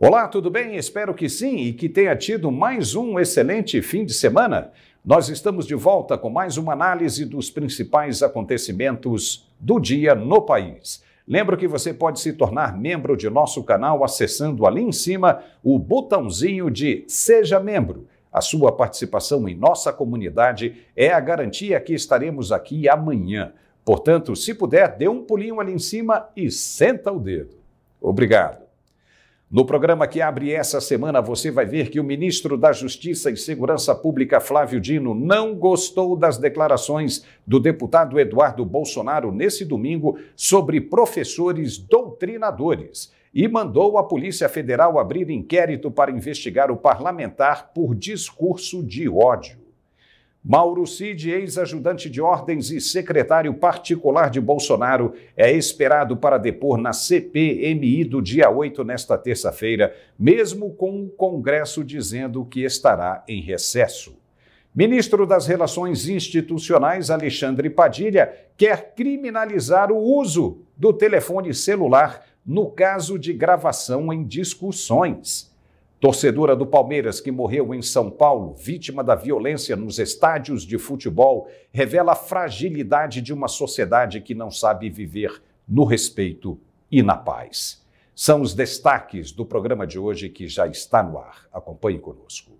Olá, tudo bem? Espero que sim e que tenha tido mais um excelente fim de semana. Nós estamos de volta com mais uma análise dos principais acontecimentos do dia no país. Lembro que você pode se tornar membro de nosso canal acessando ali em cima o botãozinho de Seja Membro. A sua participação em nossa comunidade é a garantia que estaremos aqui amanhã. Portanto, se puder, dê um pulinho ali em cima e senta o dedo. Obrigado. No programa que abre essa semana, você vai ver que o ministro da Justiça e Segurança Pública, Flávio Dino, não gostou das declarações do deputado Eduardo Bolsonaro nesse domingo sobre professores doutrinadores e mandou a Polícia Federal abrir inquérito para investigar o parlamentar por discurso de ódio. Mauro Cid, ex-ajudante de ordens e secretário particular de Bolsonaro, é esperado para depor na CPMI do dia 8 nesta terça-feira, mesmo com o Congresso dizendo que estará em recesso. Ministro das Relações Institucionais Alexandre Padilha quer criminalizar o uso do telefone celular no caso de gravação em discussões torcedora do Palmeiras que morreu em São Paulo, vítima da violência nos estádios de futebol, revela a fragilidade de uma sociedade que não sabe viver no respeito e na paz. São os destaques do programa de hoje que já está no ar. Acompanhe conosco.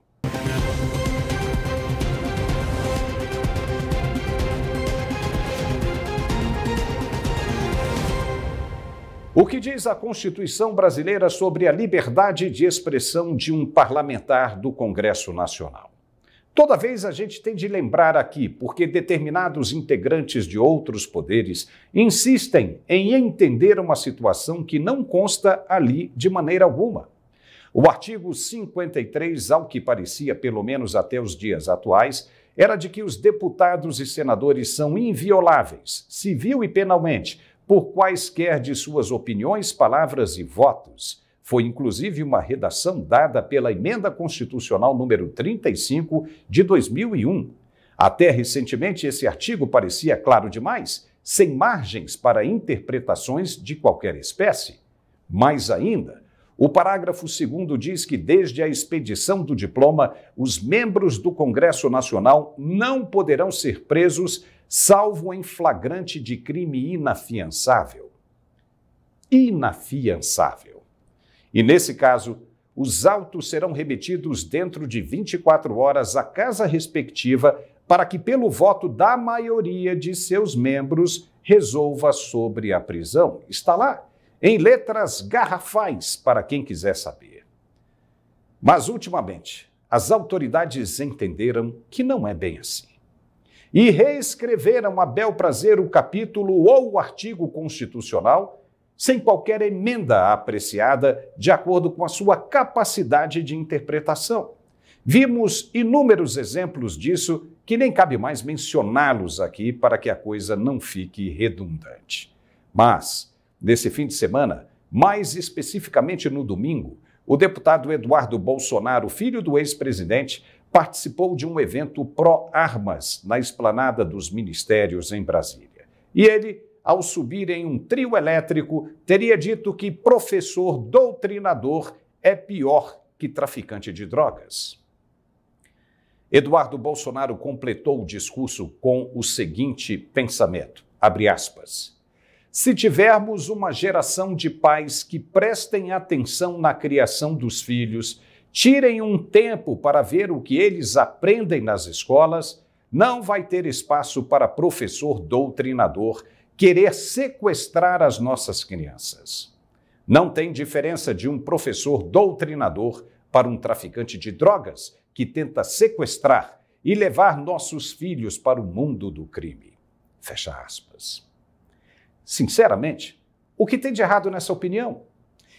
O que diz a Constituição brasileira sobre a liberdade de expressão de um parlamentar do Congresso Nacional? Toda vez a gente tem de lembrar aqui, porque determinados integrantes de outros poderes insistem em entender uma situação que não consta ali de maneira alguma. O artigo 53, ao que parecia, pelo menos até os dias atuais, era de que os deputados e senadores são invioláveis, civil e penalmente por quaisquer de suas opiniões, palavras e votos. Foi inclusive uma redação dada pela Emenda Constitucional número 35 de 2001. Até recentemente, esse artigo parecia claro demais, sem margens para interpretações de qualquer espécie. Mais ainda, o parágrafo 2 diz que, desde a expedição do diploma, os membros do Congresso Nacional não poderão ser presos salvo em flagrante de crime inafiançável. Inafiançável. E nesse caso, os autos serão remetidos dentro de 24 horas à casa respectiva para que, pelo voto da maioria de seus membros, resolva sobre a prisão. Está lá, em letras garrafais, para quem quiser saber. Mas, ultimamente, as autoridades entenderam que não é bem assim e reescreveram a bel prazer o capítulo ou o artigo constitucional sem qualquer emenda apreciada de acordo com a sua capacidade de interpretação. Vimos inúmeros exemplos disso que nem cabe mais mencioná-los aqui para que a coisa não fique redundante. Mas, nesse fim de semana, mais especificamente no domingo, o deputado Eduardo Bolsonaro, filho do ex-presidente, participou de um evento pró-armas na esplanada dos ministérios em Brasília. E ele, ao subir em um trio elétrico, teria dito que professor doutrinador é pior que traficante de drogas. Eduardo Bolsonaro completou o discurso com o seguinte pensamento: aspas, Se tivermos uma geração de pais que prestem atenção na criação dos filhos, Tirem um tempo para ver o que eles aprendem nas escolas. Não vai ter espaço para professor doutrinador querer sequestrar as nossas crianças. Não tem diferença de um professor doutrinador para um traficante de drogas que tenta sequestrar e levar nossos filhos para o mundo do crime. Fecha aspas. Sinceramente, o que tem de errado nessa opinião?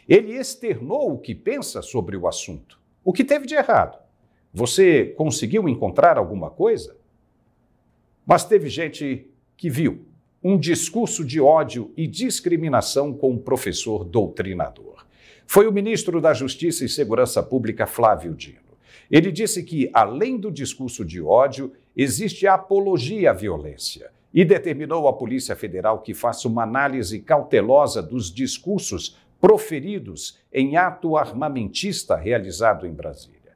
Ele externou o que pensa sobre o assunto. O que teve de errado? Você conseguiu encontrar alguma coisa? Mas teve gente que viu um discurso de ódio e discriminação com um professor doutrinador. Foi o ministro da Justiça e Segurança Pública, Flávio Dino. Ele disse que, além do discurso de ódio, existe a apologia à violência e determinou à Polícia Federal que faça uma análise cautelosa dos discursos proferidos em ato armamentista realizado em Brasília.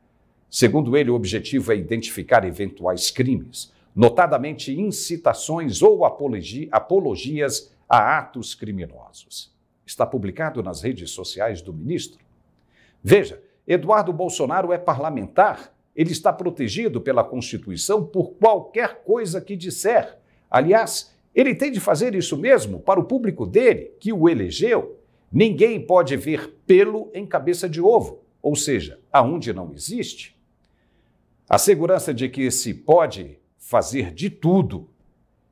Segundo ele, o objetivo é identificar eventuais crimes, notadamente incitações ou apologias a atos criminosos. Está publicado nas redes sociais do ministro. Veja, Eduardo Bolsonaro é parlamentar. Ele está protegido pela Constituição por qualquer coisa que disser. Aliás, ele tem de fazer isso mesmo para o público dele, que o elegeu. Ninguém pode ver pelo em cabeça de ovo, ou seja, aonde não existe. A segurança de que se pode fazer de tudo,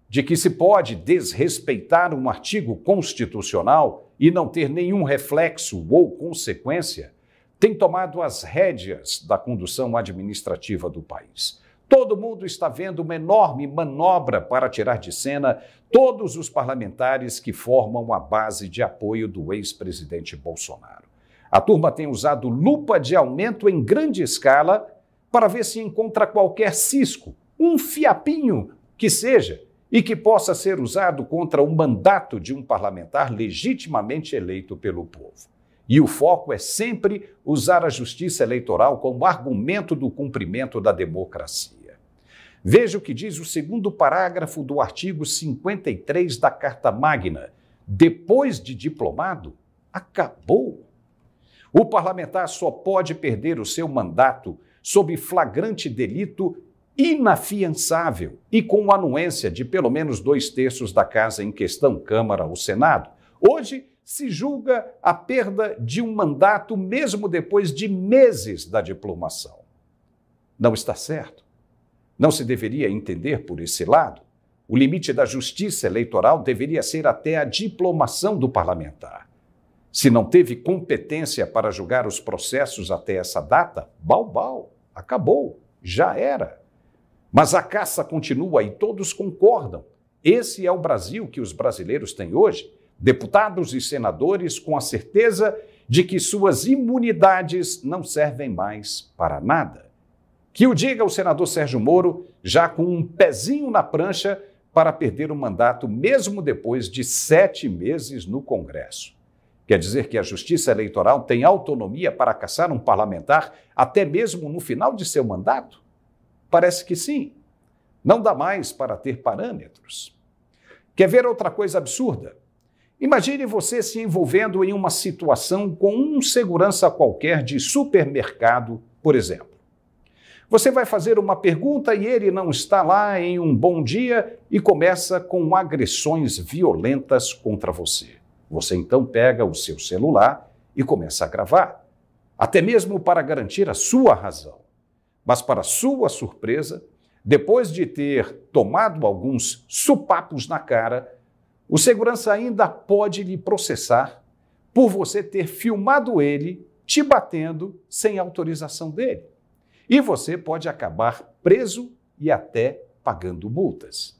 de que se pode desrespeitar um artigo constitucional e não ter nenhum reflexo ou consequência, tem tomado as rédeas da condução administrativa do país. Todo mundo está vendo uma enorme manobra para tirar de cena todos os parlamentares que formam a base de apoio do ex-presidente Bolsonaro. A turma tem usado lupa de aumento em grande escala para ver se encontra qualquer cisco, um fiapinho que seja, e que possa ser usado contra o mandato de um parlamentar legitimamente eleito pelo povo. E o foco é sempre usar a justiça eleitoral como argumento do cumprimento da democracia. Veja o que diz o segundo parágrafo do artigo 53 da Carta Magna. Depois de diplomado, acabou. O parlamentar só pode perder o seu mandato sob flagrante delito inafiançável e com anuência de pelo menos dois terços da casa em questão, Câmara ou Senado. Hoje se julga a perda de um mandato mesmo depois de meses da diplomação. Não está certo. Não se deveria entender por esse lado? O limite da justiça eleitoral deveria ser até a diplomação do parlamentar. Se não teve competência para julgar os processos até essa data, balbal, acabou, já era. Mas a caça continua e todos concordam. Esse é o Brasil que os brasileiros têm hoje, deputados e senadores com a certeza de que suas imunidades não servem mais para nada. Que o diga o senador Sérgio Moro, já com um pezinho na prancha para perder o mandato, mesmo depois de sete meses no Congresso. Quer dizer que a Justiça Eleitoral tem autonomia para caçar um parlamentar até mesmo no final de seu mandato? Parece que sim. Não dá mais para ter parâmetros. Quer ver outra coisa absurda? Imagine você se envolvendo em uma situação com um segurança qualquer de supermercado, por exemplo. Você vai fazer uma pergunta e ele não está lá em um bom dia e começa com agressões violentas contra você. Você então pega o seu celular e começa a gravar, até mesmo para garantir a sua razão. Mas, para sua surpresa, depois de ter tomado alguns supapos na cara, o segurança ainda pode lhe processar por você ter filmado ele te batendo sem autorização dele. E você pode acabar preso e até pagando multas.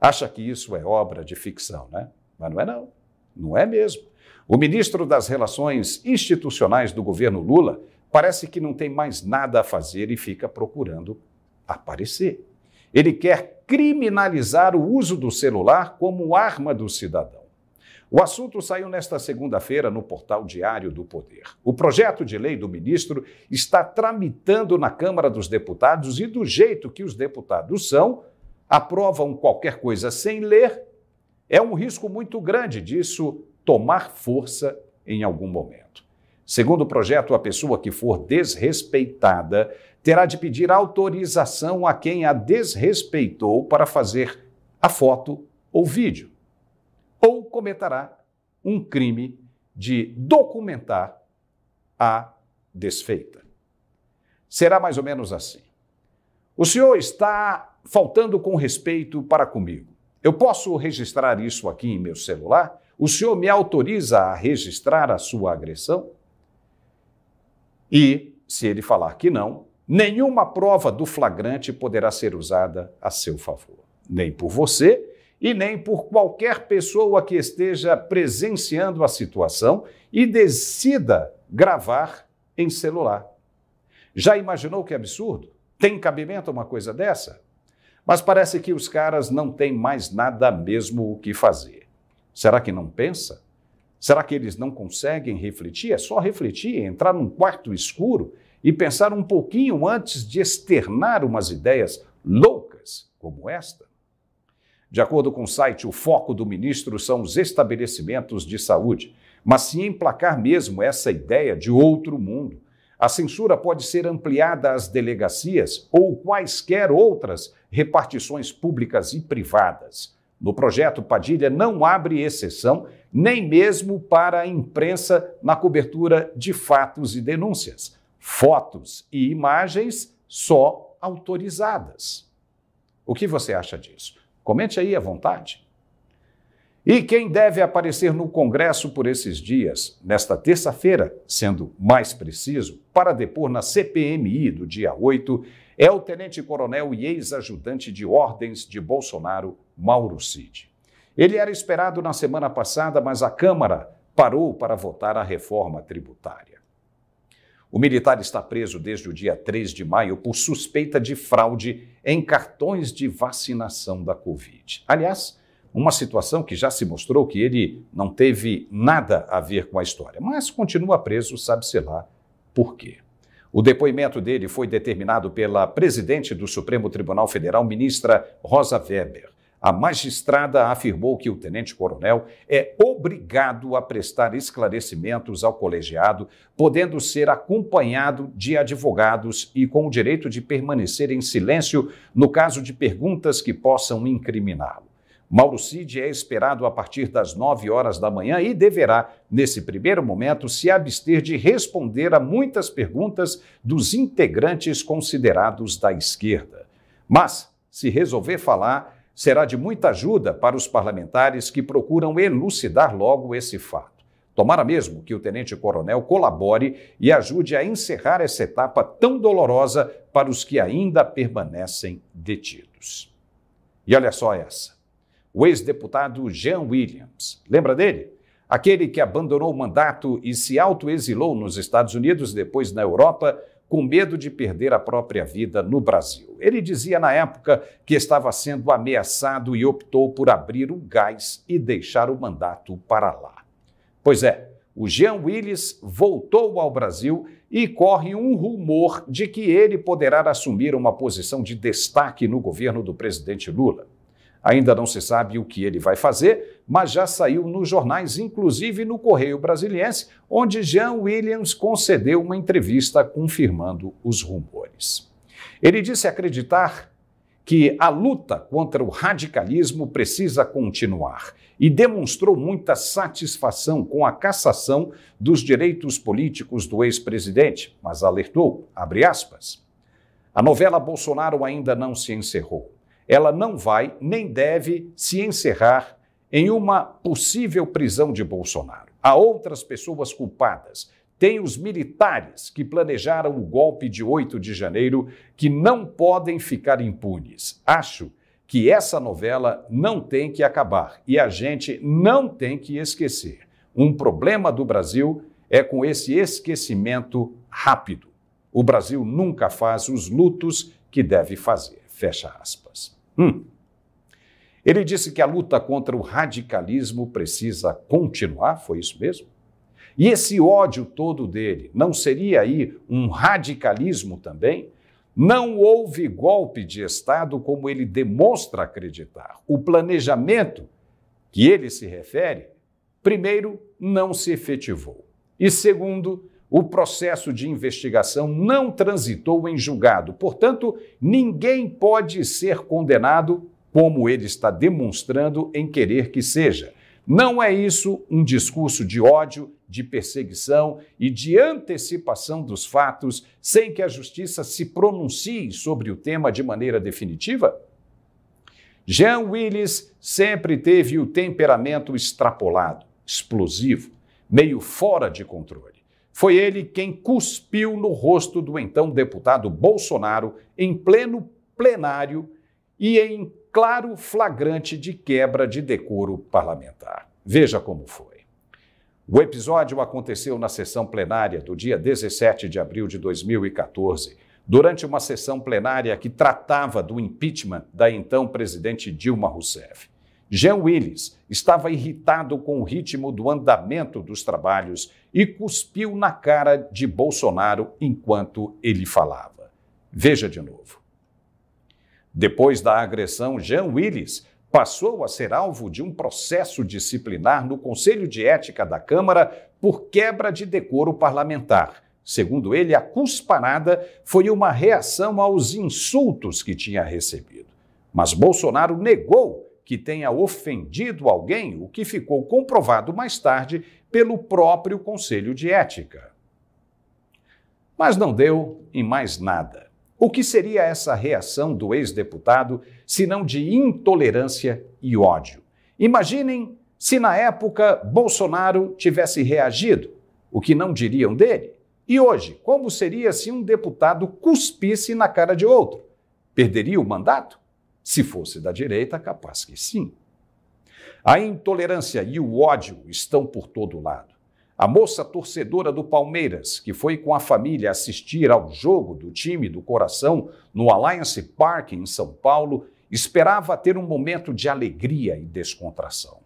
Acha que isso é obra de ficção, né? Mas não é não. Não é mesmo. O ministro das Relações Institucionais do governo Lula parece que não tem mais nada a fazer e fica procurando aparecer. Ele quer criminalizar o uso do celular como arma do cidadão. O assunto saiu nesta segunda-feira no portal Diário do Poder. O projeto de lei do ministro está tramitando na Câmara dos Deputados e, do jeito que os deputados são, aprovam qualquer coisa sem ler. É um risco muito grande disso tomar força em algum momento. Segundo o projeto, a pessoa que for desrespeitada terá de pedir autorização a quem a desrespeitou para fazer a foto ou vídeo cometerá um crime de documentar a desfeita. Será mais ou menos assim. O senhor está faltando com respeito para comigo. Eu posso registrar isso aqui em meu celular? O senhor me autoriza a registrar a sua agressão? E, se ele falar que não, nenhuma prova do flagrante poderá ser usada a seu favor, nem por você e nem por qualquer pessoa que esteja presenciando a situação e decida gravar em celular. Já imaginou que absurdo? Tem cabimento uma coisa dessa? Mas parece que os caras não têm mais nada mesmo o que fazer. Será que não pensa? Será que eles não conseguem refletir? É só refletir, entrar num quarto escuro e pensar um pouquinho antes de externar umas ideias loucas como esta? De acordo com o site, o foco do ministro são os estabelecimentos de saúde, mas se emplacar mesmo essa ideia de outro mundo. A censura pode ser ampliada às delegacias ou quaisquer outras repartições públicas e privadas. No projeto, Padilha não abre exceção nem mesmo para a imprensa na cobertura de fatos e denúncias. Fotos e imagens só autorizadas. O que você acha disso? Comente aí à vontade. E quem deve aparecer no Congresso por esses dias, nesta terça-feira, sendo mais preciso, para depor na CPMI do dia 8, é o tenente-coronel e ex-ajudante de ordens de Bolsonaro, Mauro Cid. Ele era esperado na semana passada, mas a Câmara parou para votar a reforma tributária. O militar está preso desde o dia 3 de maio por suspeita de fraude em cartões de vacinação da Covid. Aliás, uma situação que já se mostrou que ele não teve nada a ver com a história, mas continua preso, sabe-se lá por quê. O depoimento dele foi determinado pela presidente do Supremo Tribunal Federal, ministra Rosa Weber. A magistrada afirmou que o tenente-coronel é obrigado a prestar esclarecimentos ao colegiado, podendo ser acompanhado de advogados e com o direito de permanecer em silêncio no caso de perguntas que possam incriminá-lo. Mauro Cid é esperado a partir das 9 horas da manhã e deverá, nesse primeiro momento, se abster de responder a muitas perguntas dos integrantes considerados da esquerda. Mas, se resolver falar, será de muita ajuda para os parlamentares que procuram elucidar logo esse fato. Tomara mesmo que o tenente-coronel colabore e ajude a encerrar essa etapa tão dolorosa para os que ainda permanecem detidos. E olha só essa. O ex-deputado Jean Williams, lembra dele? Aquele que abandonou o mandato e se autoexilou nos Estados Unidos, depois na Europa, com medo de perder a própria vida no Brasil. Ele dizia na época que estava sendo ameaçado e optou por abrir o gás e deixar o mandato para lá. Pois é, o Jean Willis voltou ao Brasil e corre um rumor de que ele poderá assumir uma posição de destaque no governo do presidente Lula. Ainda não se sabe o que ele vai fazer, mas já saiu nos jornais, inclusive no Correio Brasiliense, onde Jean Williams concedeu uma entrevista confirmando os rumores. Ele disse acreditar que a luta contra o radicalismo precisa continuar e demonstrou muita satisfação com a cassação dos direitos políticos do ex-presidente, mas alertou, aspas, a novela Bolsonaro ainda não se encerrou ela não vai nem deve se encerrar em uma possível prisão de Bolsonaro. Há outras pessoas culpadas. Tem os militares que planejaram o golpe de 8 de janeiro que não podem ficar impunes. Acho que essa novela não tem que acabar e a gente não tem que esquecer. Um problema do Brasil é com esse esquecimento rápido. O Brasil nunca faz os lutos que deve fazer. Fecha aspas. Hum. Ele disse que a luta contra o radicalismo precisa continuar, foi isso mesmo? E esse ódio todo dele, não seria aí um radicalismo também? Não houve golpe de Estado como ele demonstra acreditar. O planejamento que ele se refere, primeiro, não se efetivou. E segundo, o processo de investigação não transitou em julgado, portanto, ninguém pode ser condenado como ele está demonstrando em querer que seja. Não é isso um discurso de ódio, de perseguição e de antecipação dos fatos sem que a justiça se pronuncie sobre o tema de maneira definitiva? Jean Willis sempre teve o temperamento extrapolado, explosivo, meio fora de controle. Foi ele quem cuspiu no rosto do então deputado Bolsonaro em pleno plenário e em claro flagrante de quebra de decoro parlamentar. Veja como foi. O episódio aconteceu na sessão plenária do dia 17 de abril de 2014, durante uma sessão plenária que tratava do impeachment da então presidente Dilma Rousseff. Jean Willis estava irritado com o ritmo do andamento dos trabalhos e cuspiu na cara de Bolsonaro enquanto ele falava. Veja de novo. Depois da agressão, Jean Willis passou a ser alvo de um processo disciplinar no Conselho de Ética da Câmara por quebra de decoro parlamentar. Segundo ele, a cusparada foi uma reação aos insultos que tinha recebido. Mas Bolsonaro negou que tenha ofendido alguém, o que ficou comprovado mais tarde pelo próprio Conselho de Ética. Mas não deu em mais nada. O que seria essa reação do ex-deputado senão de intolerância e ódio? Imaginem se na época Bolsonaro tivesse reagido, o que não diriam dele. E hoje, como seria se um deputado cuspisse na cara de outro? Perderia o mandato? Se fosse da direita, capaz que sim. A intolerância e o ódio estão por todo lado. A moça torcedora do Palmeiras, que foi com a família assistir ao jogo do time do coração no Alliance Park, em São Paulo, esperava ter um momento de alegria e descontração.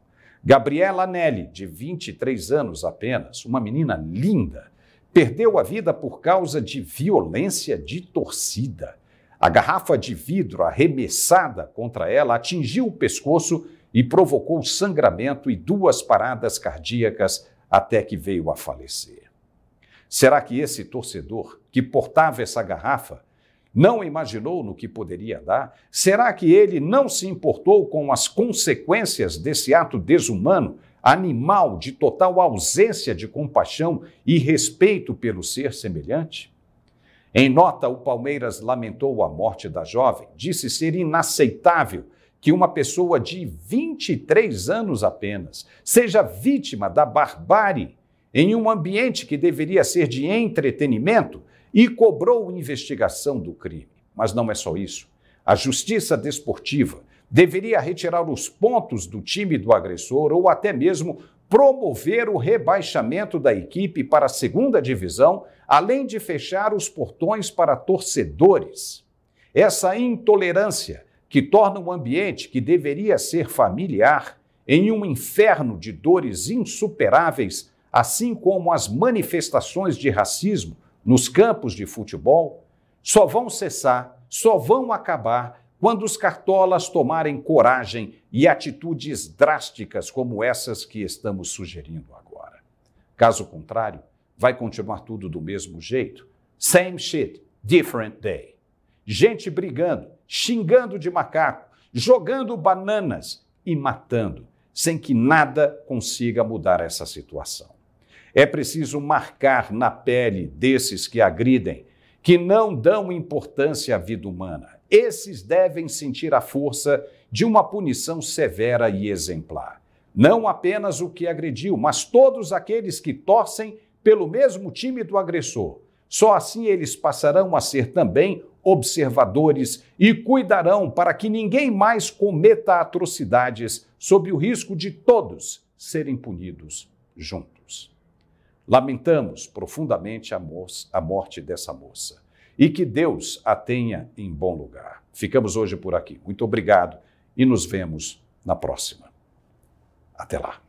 Gabriela Nelly, de 23 anos apenas, uma menina linda, perdeu a vida por causa de violência de torcida. A garrafa de vidro arremessada contra ela atingiu o pescoço e provocou sangramento e duas paradas cardíacas até que veio a falecer. Será que esse torcedor que portava essa garrafa não imaginou no que poderia dar? Será que ele não se importou com as consequências desse ato desumano, animal, de total ausência de compaixão e respeito pelo ser semelhante? Em nota, o Palmeiras lamentou a morte da jovem, disse ser inaceitável que uma pessoa de 23 anos apenas seja vítima da barbárie em um ambiente que deveria ser de entretenimento e cobrou investigação do crime. Mas não é só isso. A justiça desportiva deveria retirar os pontos do time do agressor ou até mesmo promover o rebaixamento da equipe para a segunda divisão, além de fechar os portões para torcedores. Essa intolerância que torna um ambiente que deveria ser familiar em um inferno de dores insuperáveis, assim como as manifestações de racismo nos campos de futebol, só vão cessar, só vão acabar quando os cartolas tomarem coragem e atitudes drásticas como essas que estamos sugerindo agora. Caso contrário, vai continuar tudo do mesmo jeito. Same shit, different day. Gente brigando, xingando de macaco, jogando bananas e matando, sem que nada consiga mudar essa situação. É preciso marcar na pele desses que agridem que não dão importância à vida humana esses devem sentir a força de uma punição severa e exemplar. Não apenas o que agrediu, mas todos aqueles que torcem pelo mesmo time do agressor. Só assim eles passarão a ser também observadores e cuidarão para que ninguém mais cometa atrocidades sob o risco de todos serem punidos juntos. Lamentamos profundamente a, a morte dessa moça e que Deus a tenha em bom lugar. Ficamos hoje por aqui. Muito obrigado e nos vemos na próxima. Até lá.